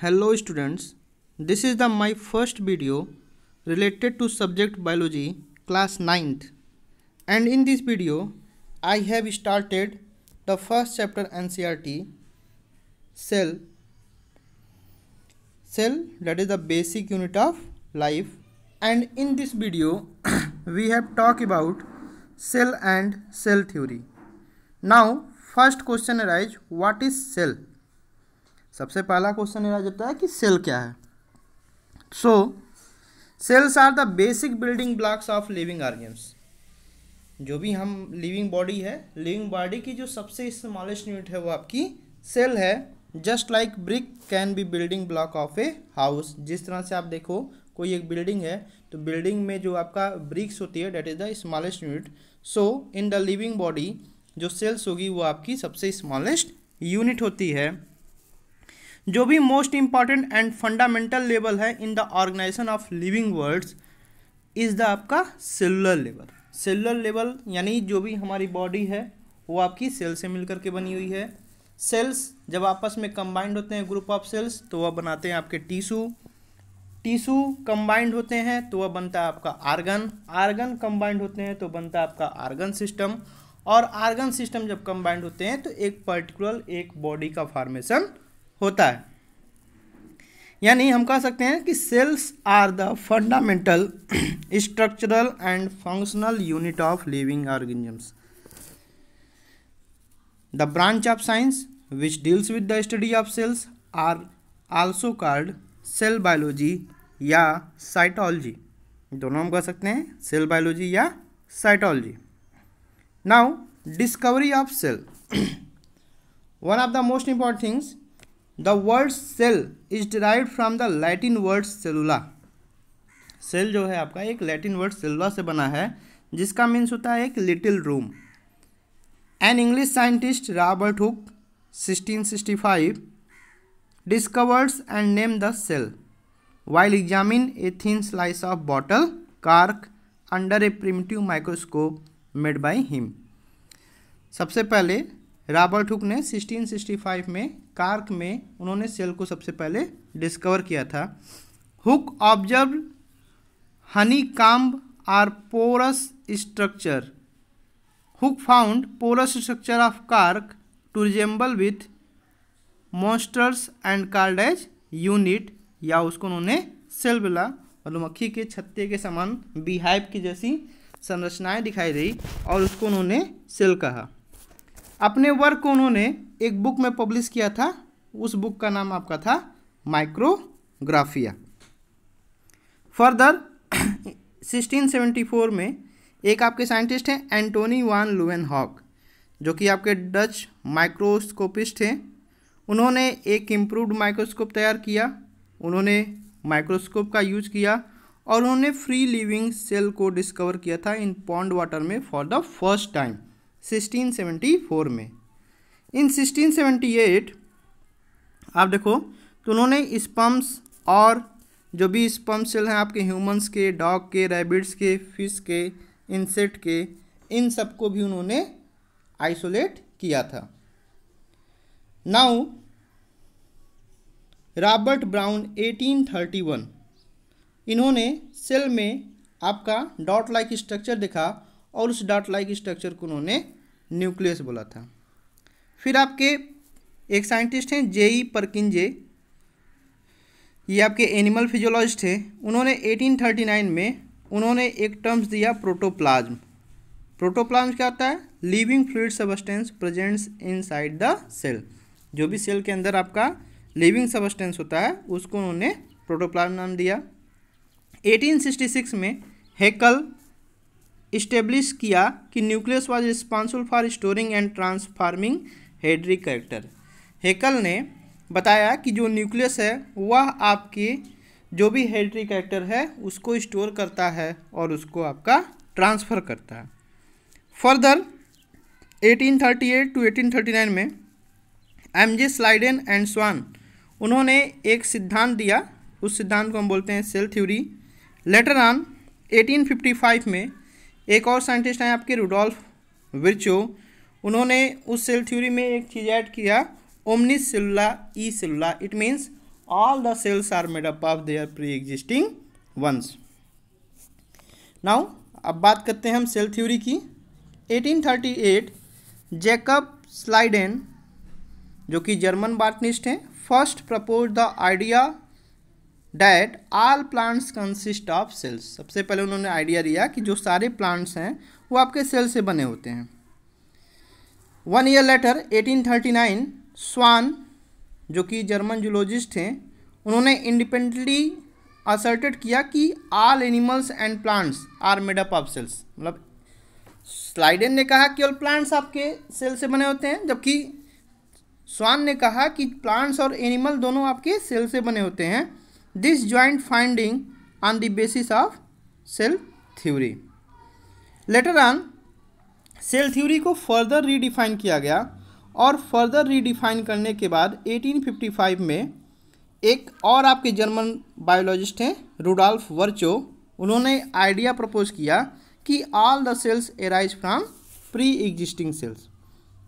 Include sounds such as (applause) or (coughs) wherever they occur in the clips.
hello students this is the my first video related to subject biology class 9th and in this video i have started the first chapter ncrt cell cell that is the basic unit of life and in this video (coughs) we have talked about cell and cell theory now first question arise, what is cell सबसे पहला question मेरा जाता है कि cell क्या है so cells are the basic building blocks of living organs जो भी हम लिविंग बॉडी है लिविंग बॉडी की जो सबसे स्मॉलेस्ट यूनिट है वो आपकी सेल है just like brick can be building block of a house जिस तरह से आप देखो कोई एक बिल्डिंग है तो बिल्डिंग में जो आपका ब्रिक्स होती है that is the smallest unit so in the living body जो सेल्स होगी वो आपकी सबसे स्मॉलेस्ट यूनिट होती है जो भी most important and fundamental level है in the organization of living words is the आपका सेलुलर लेवल सेलुलर लेवल यानी जो भी हमारी बॉडी है वो आपकी सेल से मिलकर के बनी हुई है सेल्स जब आपस में कंबाइंड होते हैं ग्रुप ऑफ सेल्स तो वह बनाते हैं आपके टिशू टिशू कंबाइंड होते हैं तो वह बनता है आपका आर्गन आर्गन कंबाइंड होते हैं तो बनता है आपका आर्गन सिस्टम और आर्गन सिस्टम जब कंबाइंड होते हैं तो एक पर्टिकुलर एक बॉडी का फॉर्मेशन होता है यानी हम कह सकते हैं कि cells are the fundamental structural and functional unit of living organisms the branch of science which deals with the study of cells are also called cell biology या साइटोलॉजी दोनों हम कह सकते हैं सेल बायोलॉजी या cytology now discovery of cell one of the most important things the word cell is derive from the Latin word cellula cell जो है आपका एक लैटिन वर्ड सेलुला से बना है जिसका मीन्स होता है एक little room an English scientist Robert Hooke 1665 discovers and name the cell while examine a thin slice of bottle cork under a primitive microscope made by him सबसे पहले रॉबर्ट हुक ने 1665 में कार्क में उन्होंने cell को सबसे पहले discover किया था Hooke observe honey comb or porous structure Hooke found porous structure of cork to resemble with monsters and cordage unit या उसको उन्होंने सेल बुला मधुमक्खी मतलब के छत्ते के समान बिहाइव की जैसी संरचनाएं दिखाई दी और उसको उन्होंने सेल कहा अपने वर्क को उन्होंने एक बुक में पब्लिश किया था उस बुक का नाम आपका था माइक्रोग्राफिया फर्दर 1674 में एक आपके साइंटिस्ट हैं एंटोनी वान लुवेन हॉक जो कि आपके डच माइक्रोस्कोपिस्ट हैं उन्होंने एक इम्प्रूव्ड माइक्रोस्कोप तैयार किया उन्होंने माइक्रोस्कोप का यूज किया और उन्होंने फ्री लिविंग सेल को डिस्कवर किया था इन पॉन्ड वाटर में फॉर द फर्स्ट टाइम 1674 में इन 1678 आप देखो तो उन्होंने स्पम्स और जो भी स्पम्प सेल हैं आपके ह्यूमंस के डॉग के रैबिट्स के फिश के इंसेक्ट के इन सबको भी उन्होंने आइसोलेट किया था नाउ रॉबर्ट ब्राउन 1831 इन्होंने सेल में आपका डॉट लाइक स्ट्रक्चर देखा और उस डॉट लाइक स्ट्रक्चर को उन्होंने न्यूक्लियस बोला था फिर आपके एक साइंटिस्ट हैं जेई परकिंजे ये आपके एनिमल फिजियोलॉजिस्ट थे उन्होंने 1839 में उन्होंने एक टर्म्स दिया प्रोटोप्लाज्म प्रोटोप्लाज्म क्या होता है living fluid substance presents inside the cell जो भी सेल के अंदर आपका लिविंग सबस्टेंस होता है उसको उन्होंने प्रोटोप्लाज्म नाम दिया 1866 में हेकल इस्टेब्लिश किया कि nucleus was responsible for storing and transforming hereditary character Haeckel ने बताया कि जो न्यूक्लियस है वह आपके जो भी हेड्री करेक्टर है उसको स्टोर करता है और उसको आपका ट्रांसफ़र करता है फर्दर 1838 टू नाइन में M J Schleiden and Schwann उन्होंने एक सिद्धांत दिया उस सिद्धांत को हम बोलते हैं सेल थ्योरी लेटर ऑन 1855 में एक और साइंटिस्ट हैं आपके रूडोल्फ विर्चो उन्होंने उस सेल थ्योरी में एक चीज़ ऐड किया omnis cellula e cellula it means all the cells are made up of their pre existing ones now अब बात करते हैं हम सेल थ्योरी की 1838 जैकब स्लाइडेन जो कि जर्मन बार्टनिस्ट हैं first propose the idea that all plants consist of cells सबसे पहले उन्होंने आइडिया दिया कि जो सारे प्लांट्स हैं वो आपके सेल से बने होते हैं वन ईयर लेटर 1839 स्वान जो कि जर्मन जूलॉजिस्ट हैं उन्होंने इंडिपेंडेंटली असर्टेड किया कि all animals and plants are made up of cells मतलब स्लाइडन ने कहा कि ऑल प्लांट्स आपके सेल से बने होते हैं जबकि स्वान ने कहा कि प्लांट्स और एनिमल दोनों आपके सेल से बने होते हैं this joint finding on the basis of cell theory later on cell theory को फर्दर रीडिफाइन किया गया और फर्दर रीडिफाइन करने के बाद 1855 में एक और आपके जर्मन बायोलॉजिस्ट हैं रूडाल्फ वर्चो उन्होंने आइडिया प्रपोज किया कि all the cells arise from pre existing cells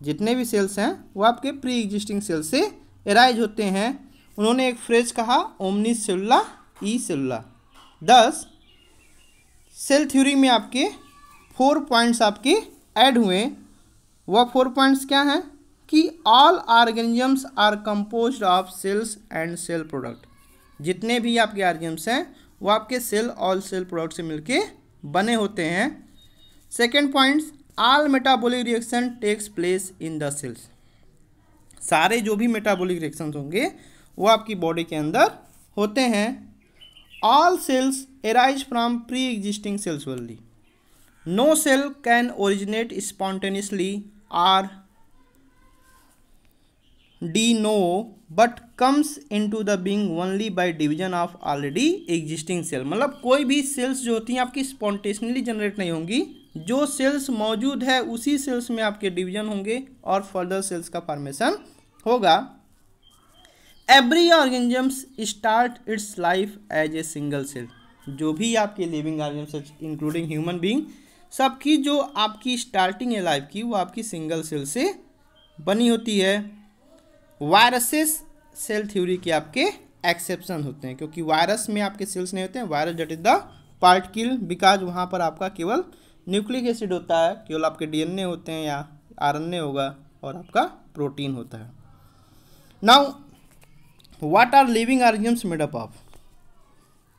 जितने भी सेल्स हैं वो आपके प्री एग्जिस्टिंग सेल्स से एराइज होते हैं उन्होंने एक फ्रेज कहा ओमनी सेलुला ई सेलुला दस सेल थ्योरी में आपके फोर पॉइंट्स आपके ऐड हुए वह फोर पॉइंट्स क्या हैं कि all organisms are compose of cells and cell product जितने भी आपके ऑर्गेनिजम्स हैं वो आपके सेल ऑल सेल प्रोडक्ट से मिलके बने होते हैं second points all metabolic reaction takes place in the cells सारे जो भी मेटाबॉलिक रिएक्शंस होंगे वो आपकी बॉडी के अंदर होते हैं all cells arise from pre existing cells only no cell can originate spontaneously or de novo but comes into the being only by division of already existing cell मतलब कोई भी सेल्स जो होती हैं आपकी स्पॉन्टेनली जनरेट नहीं होंगी जो सेल्स मौजूद है उसी सेल्स में आपके डिविजन होंगे और फर्दर सेल्स का फॉर्मेशन होगा every organisms start its life as a single cell जो भी आपके living organisms including human being सबकी जो आपकी स्टार्टिंग है लाइफ की वो आपकी सिंगल सेल से बनी होती है वायरसेस सेल थ्योरी के आपके एक्सेप्शन होते हैं क्योंकि वायरस में आपके सेल्स नहीं होते हैं virus that is the particle because वहाँ पर आपका केवल न्यूक्लिक एसिड होता है केवल आपके डीएनए होते हैं या आरएनए होगा और आपका प्रोटीन होता है now what are living made made up of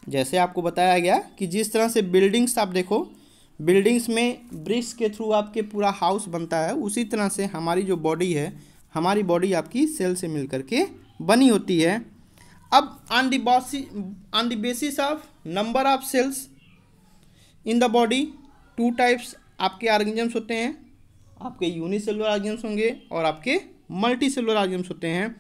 जैसे आपको बताया गया कि जिस तरह से बिल्डिंग्स आप देखो बिल्डिंग्स में ब्रिक्स के थ्रू आपके पूरा हाउस बनता है उसी तरह से हमारी जो बॉडी है हमारी बॉडी आपकी सेल से मिल करके बनी होती है अब on the on the basis of number of cells in the body two types आपके ऑर्गेनिजम्स होते हैं आपके यूनिसेलुलर ऑर्गेनिजम्स होंगे और आपके मल्टी सेलुलर ऑर्गेनिजम्स होते हैं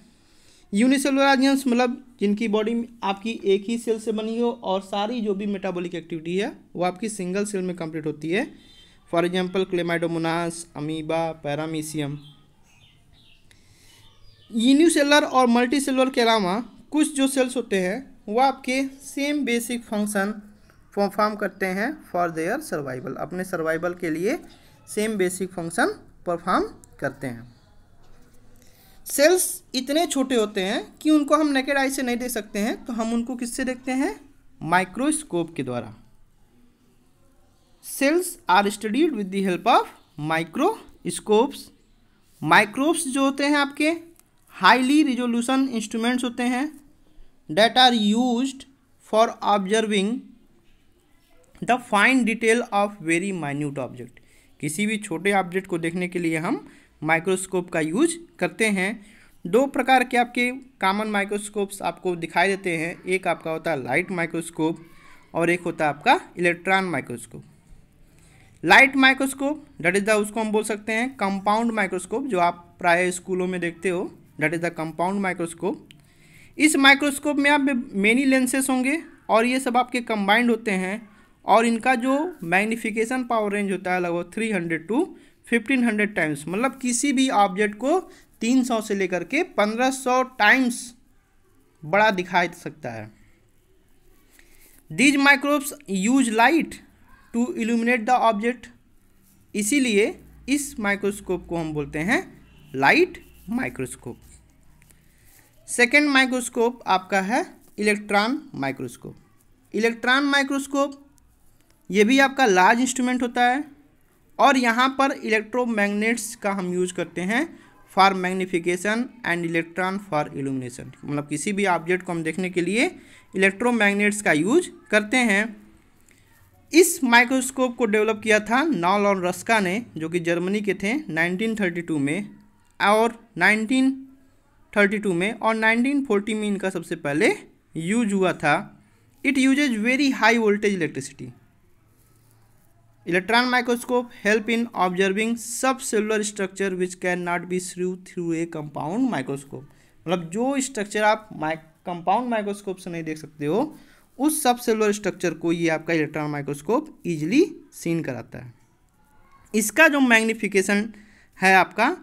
यूनिसेलुलर ऑर्गेन्स मतलब जिनकी बॉडी आपकी एक ही सेल से बनी हो और सारी जो भी मेटाबॉलिक एक्टिविटी है वो आपकी सिंगल सेल में कंप्लीट होती है for example Chlamydomonas amoeba paramecium unicellular और मल्टी सेलर के अलावा कुछ जो सेल्स होते हैं वह आपके सेम बेसिक फंक्शन परफॉर्म करते हैं फॉर देयर सर्वाइवल अपने सर्वाइवल के लिए सेम बेसिक फंक्शन परफॉर्म करते हैं सेल्स इतने छोटे होते हैं कि उनको हम नेकेड आई से नहीं देख सकते हैं तो हम उनको किससे देखते हैं माइक्रोस्कोप के द्वारा cells are studied with the help of microscopes microscopes जो होते हैं आपके हाईली रिजोल्यूशन इंस्ट्रूमेंट्स होते हैं that are use for observing the fine detail of very minute object किसी भी छोटे ऑब्जेक्ट को देखने के लिए हम माइक्रोस्कोप का यूज करते हैं दो प्रकार के आपके कॉमन माइक्रोस्कोप्स आपको दिखाई देते हैं एक आपका होता है लाइट माइक्रोस्कोप और एक होता है आपका electron microscope light microscope that is the उसको हम बोल सकते हैं कंपाउंड माइक्रोस्कोप जो आप प्राय स्कूलों में देखते हो that is the compound microscope इस माइक्रोस्कोप में आप मेनी लेंसेस होंगे और ये सब आपके कंबाइंड होते हैं और इनका जो मैग्नीफिकेशन पावर रेंज होता है लगभग three hundred to fifteen hundred times मतलब किसी भी ऑब्जेक्ट को तीन सौ से लेकर के पंद्रह सौ टाइम्स बड़ा दिखाई सकता है these microscopes use light to illuminate the object इसीलिए इस माइक्रोस्कोप को हम बोलते हैं लाइट माइक्रोस्कोप सेकेंड माइक्रोस्कोप आपका है इलेक्ट्रॉन माइक्रोस्कोप इलेक्ट्रॉन माइक्रोस्कोप ये भी आपका लार्ज इंस्ट्रूमेंट होता है और यहाँ पर इलेक्ट्रोमैग्नेट्स का हम यूज करते हैं for magnification and electron for illumination मतलब किसी भी ऑब्जेक्ट को हम देखने के लिए इलेक्ट्रोमैग्नेट्स का यूज करते हैं इस माइक्रोस्कोप को डेवलप किया था नॉल और रस्का ने जो कि जर्मनी के थे 1932 में और 1932 में और 1940 में इनका सबसे पहले यूज हुआ था it uses very high voltage electricity electron microscope help in observing sub cellular structure which can not be through through a compound microscope मतलब जो स्ट्रक्चर आप कंपाउंड माइक्रोस्कोप से नहीं देख सकते हो उस सब सेलुलर स्ट्रक्चर को ये आपका इलेक्ट्रॉन माइक्रोस्कोप ईजिली सीन कराता है इसका जो मैग्निफिकेशन है आपका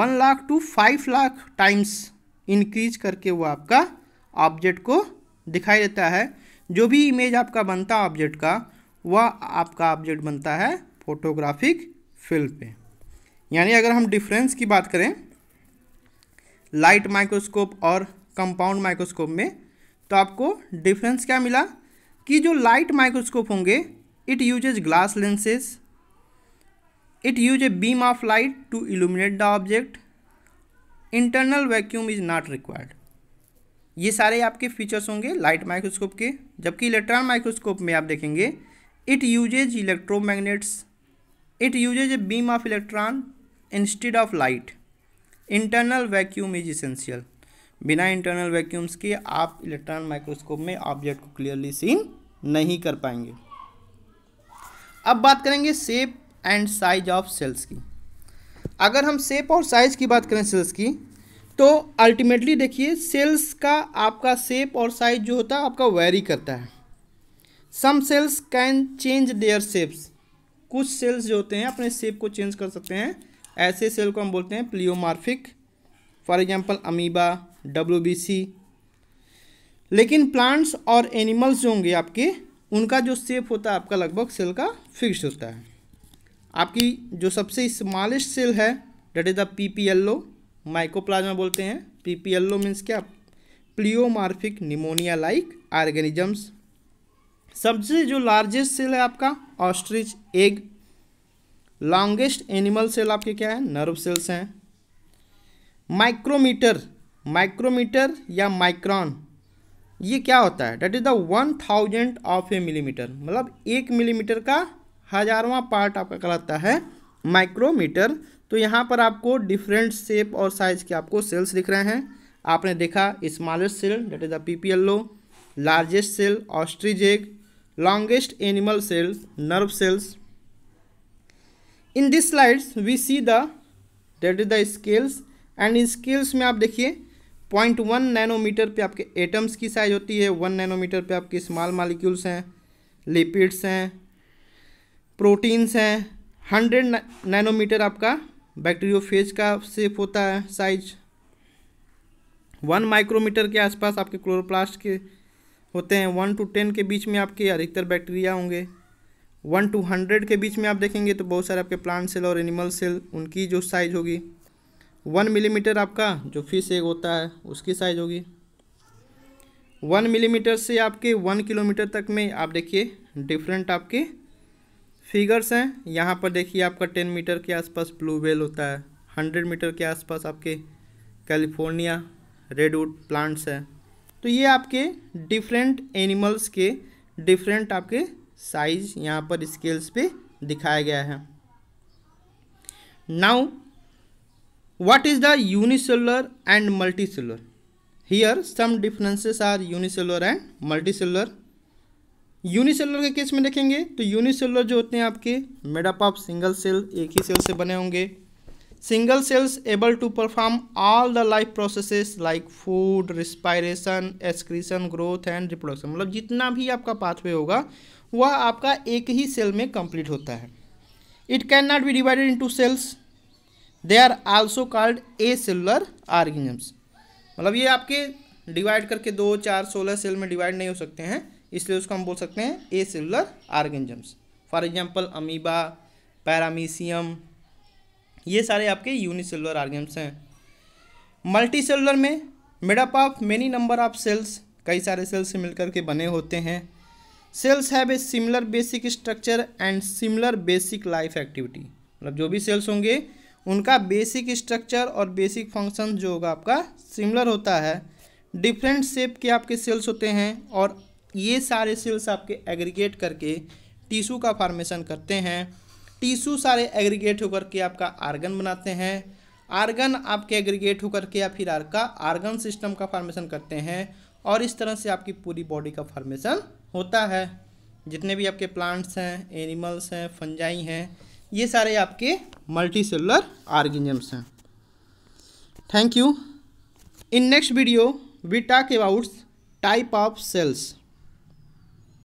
one lakh to five lakh times increase करके वो आपका ऑब्जेक्ट को दिखाई देता है जो भी इमेज आपका बनता ऑब्जेक्ट का वह आपका ऑब्जेक्ट बनता है फोटोग्राफिक फिल्म पे यानी अगर हम डिफरेंस की बात करें लाइट माइक्रोस्कोप और कंपाउंड माइक्रोस्कोप में तो आपको डिफरेंस क्या मिला कि जो लाइट माइक्रोस्कोप होंगे it uses glass lenses it use a beam of light to illuminate the object internal vacuum is not required ये सारे आपके फीचर्स होंगे लाइट माइक्रोस्कोप के जबकि इलेक्ट्रॉन माइक्रोस्कोप में आप देखेंगे it uses electromagnets it uses a beam of electron instead of light internal vacuum is essential बिना इंटरनल वैक्यूम्स के आप इलेक्ट्रॉन माइक्रोस्कोप में ऑब्जेक्ट को क्लियरली सीन नहीं कर पाएंगे अब बात करेंगे shape and size of cells की अगर हम सेप और साइज की बात करें सेल्स की तो अल्टीमेटली देखिए सेल्स का आपका सेप और साइज जो होता है आपका वेरी करता है some cells can change their shapes कुछ सेल्स जो होते हैं अपने सेप को चेंज कर सकते हैं ऐसे सेल को हम बोलते हैं प्लियोमार्फिक फॉर एग्जांपल अमीबा सी लेकिन प्लांट्स और एनिमल्स जो होंगे आपके उनका जो सेप होता है आपका लगभग सेल का फिक्स होता है आपकी जो सबसे स्मॉलेस्ट सेल है that is the P P L O mycoplasma बोलते हैं पी पी एल्लो मीन्स क्या प्लियोमार्फिक निमोनिया लाइक ऑर्गेनिजम्स सबसे जो लार्जेस्ट सेल है आपका ostrich egg longest animal cell आपके क्या है नर्व सेल्स हैं माइक्रोमीटर माइक्रोमीटर या माइक्रॉन ये क्या होता है that is the one thousand of a millimetre मतलब एक मिलीमीटर का हजारवा पार्ट आपका कहलाता है माइक्रोमीटर तो यहाँ पर आपको डिफरेंट शेप और साइज़ के आपको सेल्स दिख रहे हैं आपने देखा smallest cell that is the P P L O largest cell ostrich egg longest animal cells nerve cells in this slides we see the that is the scales and in scales में आप देखिए point one nanometre पे आपके atoms की size होती है one nanometre पे आपके स्मॉल मालिक्यूल्स हैं लिपिड्स हैं प्रोटीन्स हैं हंड्रेड नैनोमीटर आपका बैक्टीरियोफेज का सेफ होता है साइज वन माइक्रोमीटर के आसपास आपके क्लोरोप्लास्ट के होते हैं वन टू टेन के बीच में आपके अधिकतर बैक्टीरिया होंगे वन टू हंड्रेड के बीच में आप देखेंगे तो बहुत सारे आपके प्लांट सेल और एनिमल सेल उनकी जो साइज़ होगी वन मिलीमीटर आपका जो फिश एग होता है उसकी साइज़ होगी वन मिलीमीटर से आपके वन किलोमीटर तक में आप देखिए डिफरेंट आपके फिगर्स हैं यहाँ पर देखिए आपका टेन मीटर के आसपास ब्लू वेल होता है हंड्रेड मीटर के आसपास आपके कैलिफोर्निया रेडवुड प्लांट्स हैं तो ये आपके डिफरेंट एनिमल्स के डिफरेंट आपके साइज यहाँ पर स्केल्स पे दिखाया गया है now the unicellular and multicellular here some differences are unicellular and multicellular unicellular के केस में देखेंगे तो यूनिसेलर जो होते हैं आपके मेडअप ऑफ सिंगल सेल एक ही सेल से बने होंगे single cells able to perform all the life processes like food respiration excretion growth and reproduction मतलब जितना भी आपका पाथवे होगा वह आपका एक ही सेल में कंप्लीट होता है it can not be divided to cells they are also called acellular organisms मतलब ये आपके डिवाइड करके दो चार सोलह सेल में डिवाइड नहीं हो सकते हैं इसलिए उसको हम बोल सकते हैं acellular organisms for example amoeba paramecium ये सारे आपके यूनिसेलुलर ऑर्गेम्स हैं मल्टी सेलुलर में made up of many number of cells कई सारे सेल्स से मिलकर के बने होते हैं cells have a similar basic structure and similar basic life activity मतलब जो भी सेल्स होंगे उनका बेसिक स्ट्रक्चर और बेसिक फंक्शन जो होगा आपका सिमिलर होता है डिफरेंट शेप के आपके सेल्स होते हैं और ये सारे सेल्स आपके एग्रीगेट करके टिशू का फार्मेशन करते हैं टीशू सारे एग्रीगेट होकर के आपका आर्गन बनाते हैं आर्गन आपके एग्रीगेट होकर के या फिर आपका आर्गन सिस्टम का फॉर्मेशन करते हैं और इस तरह से आपकी पूरी बॉडी का फॉर्मेशन होता है जितने भी आपके प्लांट्स हैं एनिमल्स हैं फंजाई हैं ये सारे आपके मल्टी सेलुलर ऑर्गेनिजम्स हैं thank you in next video we talk about type of sales